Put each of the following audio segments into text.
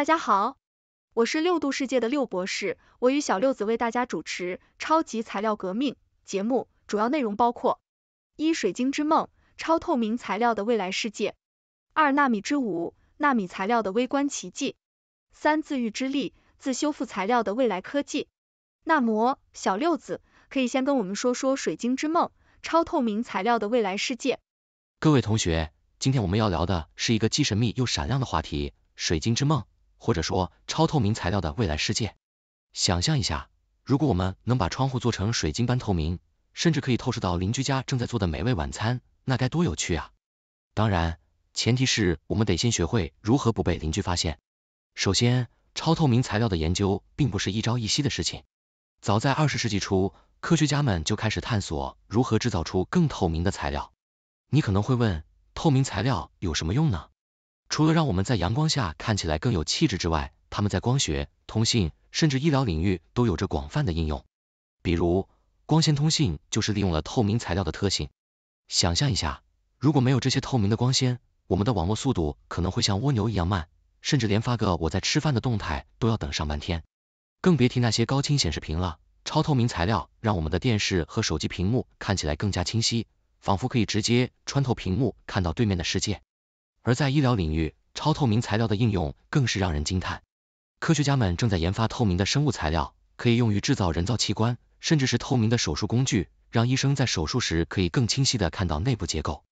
大家好，我是六度世界的六博士，我与小六子为大家主持《超级材料革命》节目，主要内容包括：一、水晶之梦，超透明材料的未来世界；二、纳米之舞，纳米材料的微观奇迹；三、自愈之力，自修复材料的未来科技。那么，小六子，可以先跟我们说说水晶之梦，超透明材料的未来世界。各位同学，今天我们要聊的是一个既神秘又闪亮的话题——水晶之梦。或者说超透明材料的未来世界，想象一下，如果我们能把窗户做成水晶般透明，甚至可以透视到邻居家正在做的美味晚餐，那该多有趣啊！当然，前提是我们得先学会如何不被邻居发现。首先，超透明材料的研究并不是一朝一夕的事情，早在二十世纪初，科学家们就开始探索如何制造出更透明的材料。你可能会问，透明材料有什么用呢？除了让我们在阳光下看起来更有气质之外，它们在光学、通信，甚至医疗领域都有着广泛的应用。比如，光纤通信就是利用了透明材料的特性。想象一下，如果没有这些透明的光纤，我们的网络速度可能会像蜗牛一样慢，甚至连发个我在吃饭的动态都要等上半天，更别提那些高清显示屏了。超透明材料让我们的电视和手机屏幕看起来更加清晰，仿佛可以直接穿透屏幕看到对面的世界。而在医疗领域，超透明材料的应用更是让人惊叹。科学家们正在研发透明的生物材料，可以用于制造人造器官，甚至是透明的手术工具，让医生在手术时可以更清晰的看到内部结构。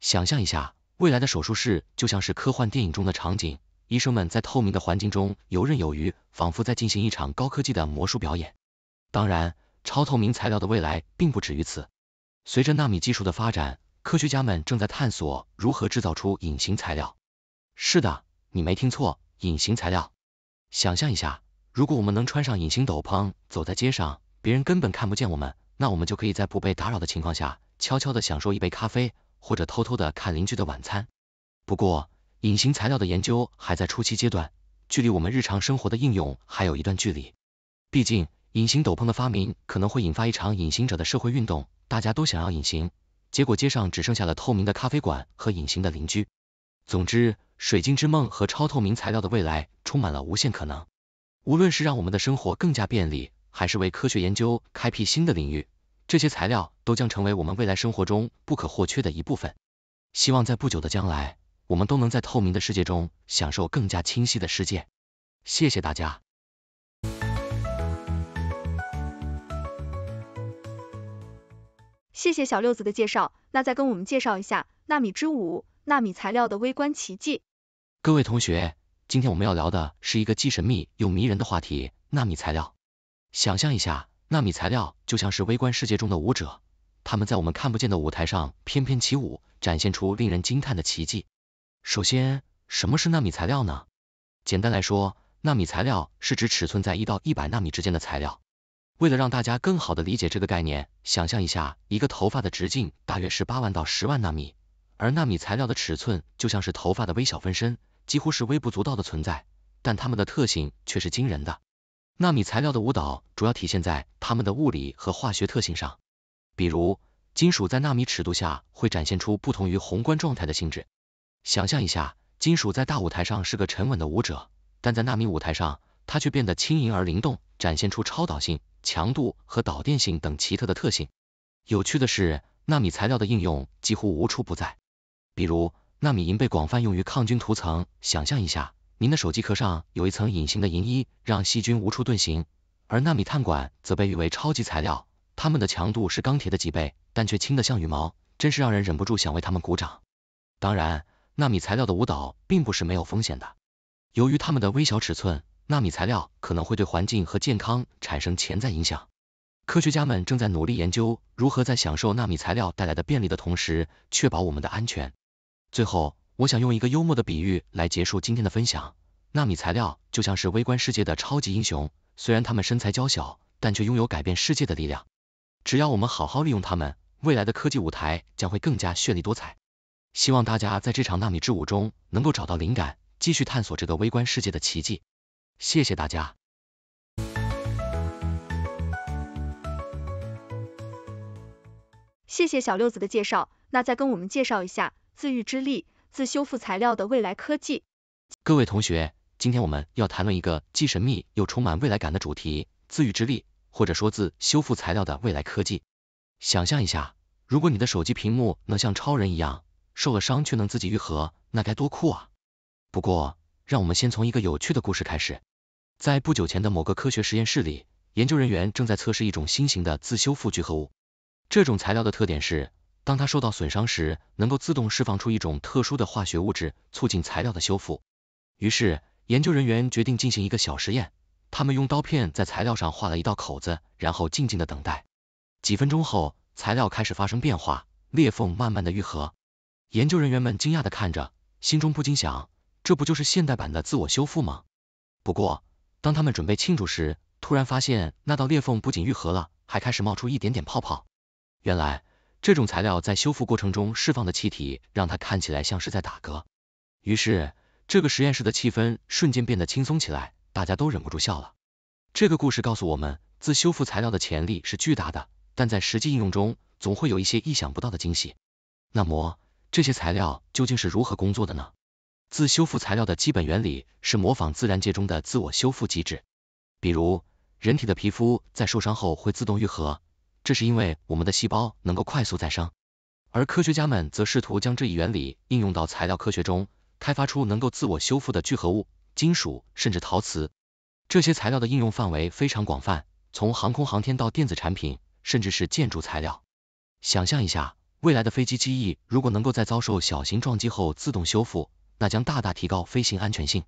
想象一下，未来的手术室就像是科幻电影中的场景，医生们在透明的环境中游刃有余，仿佛在进行一场高科技的魔术表演。当然，超透明材料的未来并不止于此，随着纳米技术的发展。科学家们正在探索如何制造出隐形材料。是的，你没听错，隐形材料。想象一下，如果我们能穿上隐形斗篷走在街上，别人根本看不见我们，那我们就可以在不被打扰的情况下，悄悄的享受一杯咖啡，或者偷偷的看邻居的晚餐。不过，隐形材料的研究还在初期阶段，距离我们日常生活的应用还有一段距离。毕竟，隐形斗篷的发明可能会引发一场隐形者的社会运动，大家都想要隐形。结果街上只剩下了透明的咖啡馆和隐形的邻居。总之，水晶之梦和超透明材料的未来充满了无限可能。无论是让我们的生活更加便利，还是为科学研究开辟新的领域，这些材料都将成为我们未来生活中不可或缺的一部分。希望在不久的将来，我们都能在透明的世界中享受更加清晰的世界。谢谢大家。谢谢小六子的介绍，那再跟我们介绍一下纳米之舞，纳米材料的微观奇迹。各位同学，今天我们要聊的是一个既神秘又迷人的话题——纳米材料。想象一下，纳米材料就像是微观世界中的舞者，他们在我们看不见的舞台上翩翩起舞，展现出令人惊叹的奇迹。首先，什么是纳米材料呢？简单来说，纳米材料是指尺寸在一到一百纳米之间的材料。为了让大家更好的理解这个概念，想象一下，一个头发的直径大约是八万到十万纳米，而纳米材料的尺寸就像是头发的微小分身，几乎是微不足道的存在。但它们的特性却是惊人的。纳米材料的舞蹈主要体现在它们的物理和化学特性上，比如，金属在纳米尺度下会展现出不同于宏观状态的性质。想象一下，金属在大舞台上是个沉稳的舞者，但在纳米舞台上，它却变得轻盈而灵动，展现出超导性。强度和导电性等奇特的特性。有趣的是，纳米材料的应用几乎无处不在。比如，纳米银被广泛用于抗菌涂层，想象一下，您的手机壳上有一层隐形的银衣，让细菌无处遁形。而纳米碳管则被誉为超级材料，它们的强度是钢铁的几倍，但却轻得像羽毛，真是让人忍不住想为它们鼓掌。当然，纳米材料的舞蹈并不是没有风险的，由于它们的微小尺寸。纳米材料可能会对环境和健康产生潜在影响，科学家们正在努力研究如何在享受纳米材料带来的便利的同时，确保我们的安全。最后，我想用一个幽默的比喻来结束今天的分享：纳米材料就像是微观世界的超级英雄，虽然他们身材娇小，但却拥有改变世界的力量。只要我们好好利用他们，未来的科技舞台将会更加绚丽多彩。希望大家在这场纳米之舞中能够找到灵感，继续探索这个微观世界的奇迹。谢谢大家，谢谢小六子的介绍，那再跟我们介绍一下自愈之力、自修复材料的未来科技。各位同学，今天我们要谈论一个既神秘又充满未来感的主题——自愈之力，或者说自修复材料的未来科技。想象一下，如果你的手机屏幕能像超人一样，受了伤却能自己愈合，那该多酷啊！不过，让我们先从一个有趣的故事开始。在不久前的某个科学实验室里，研究人员正在测试一种新型的自修复聚合物。这种材料的特点是，当它受到损伤时，能够自动释放出一种特殊的化学物质，促进材料的修复。于是，研究人员决定进行一个小实验。他们用刀片在材料上划了一道口子，然后静静的等待。几分钟后，材料开始发生变化，裂缝慢慢的愈合。研究人员们惊讶的看着，心中不禁想。这不就是现代版的自我修复吗？不过，当他们准备庆祝时，突然发现那道裂缝不仅愈合了，还开始冒出一点点泡泡。原来，这种材料在修复过程中释放的气体，让它看起来像是在打嗝。于是，这个实验室的气氛瞬间变得轻松起来，大家都忍不住笑了。这个故事告诉我们，自修复材料的潜力是巨大的，但在实际应用中，总会有一些意想不到的惊喜。那么，这些材料究竟是如何工作的呢？自修复材料的基本原理是模仿自然界中的自我修复机制，比如人体的皮肤在受伤后会自动愈合，这是因为我们的细胞能够快速再生。而科学家们则试图将这一原理应用到材料科学中，开发出能够自我修复的聚合物、金属甚至陶瓷。这些材料的应用范围非常广泛，从航空航天到电子产品，甚至是建筑材料。想象一下，未来的飞机机翼如果能够在遭受小型撞击后自动修复，那将大大提高飞行安全性。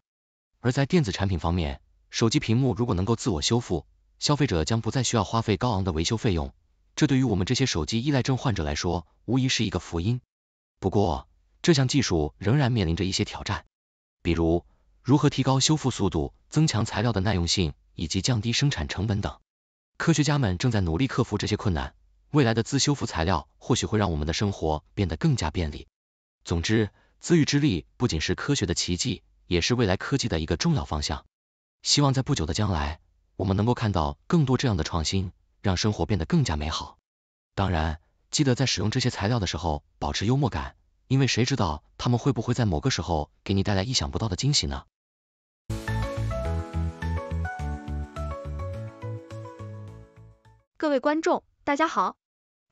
而在电子产品方面，手机屏幕如果能够自我修复，消费者将不再需要花费高昂的维修费用，这对于我们这些手机依赖症患者来说，无疑是一个福音。不过，这项技术仍然面临着一些挑战，比如如何提高修复速度、增强材料的耐用性以及降低生产成本等。科学家们正在努力克服这些困难。未来的自修复材料或许会让我们的生活变得更加便利。总之，自愈之力不仅是科学的奇迹，也是未来科技的一个重要方向。希望在不久的将来，我们能够看到更多这样的创新，让生活变得更加美好。当然，记得在使用这些材料的时候保持幽默感，因为谁知道他们会不会在某个时候给你带来意想不到的惊喜呢？各位观众，大家好，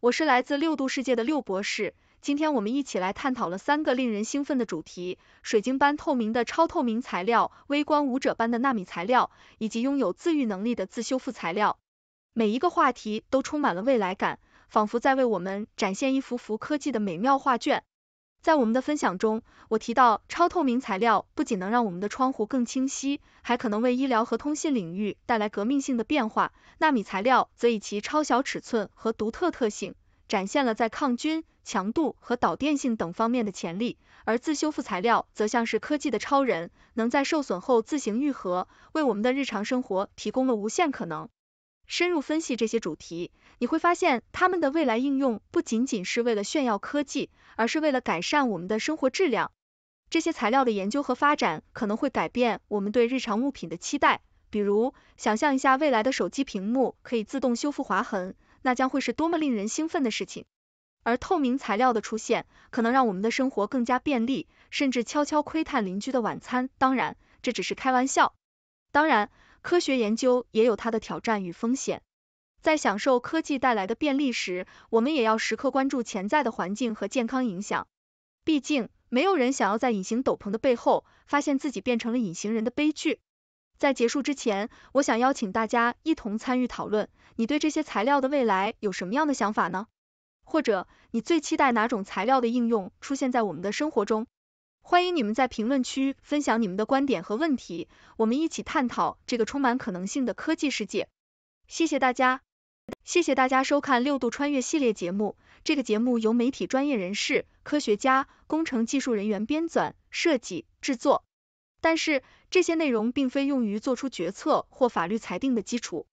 我是来自六度世界的六博士。今天我们一起来探讨了三个令人兴奋的主题：水晶般透明的超透明材料、微观舞者般的纳米材料，以及拥有自愈能力的自修复材料。每一个话题都充满了未来感，仿佛在为我们展现一幅幅科技的美妙画卷。在我们的分享中，我提到超透明材料不仅能让我们的窗户更清晰，还可能为医疗和通信领域带来革命性的变化；纳米材料则以其超小尺寸和独特特性，展现了在抗菌。强度和导电性等方面的潜力，而自修复材料则像是科技的超人，能在受损后自行愈合，为我们的日常生活提供了无限可能。深入分析这些主题，你会发现它们的未来应用不仅仅是为了炫耀科技，而是为了改善我们的生活质量。这些材料的研究和发展可能会改变我们对日常物品的期待，比如，想象一下未来的手机屏幕可以自动修复划痕，那将会是多么令人兴奋的事情！而透明材料的出现，可能让我们的生活更加便利，甚至悄悄窥探邻居的晚餐。当然，这只是开玩笑。当然，科学研究也有它的挑战与风险。在享受科技带来的便利时，我们也要时刻关注潜在的环境和健康影响。毕竟，没有人想要在隐形斗篷的背后，发现自己变成了隐形人的悲剧。在结束之前，我想邀请大家一同参与讨论，你对这些材料的未来有什么样的想法呢？或者你最期待哪种材料的应用出现在我们的生活中？欢迎你们在评论区分享你们的观点和问题，我们一起探讨这个充满可能性的科技世界。谢谢大家，谢谢大家收看六度穿越系列节目。这个节目由媒体专业人士、科学家、工程技术人员编纂、设计、制作，但是这些内容并非用于做出决策或法律裁定的基础。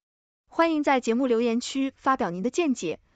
欢迎在节目留言区发表您的见解。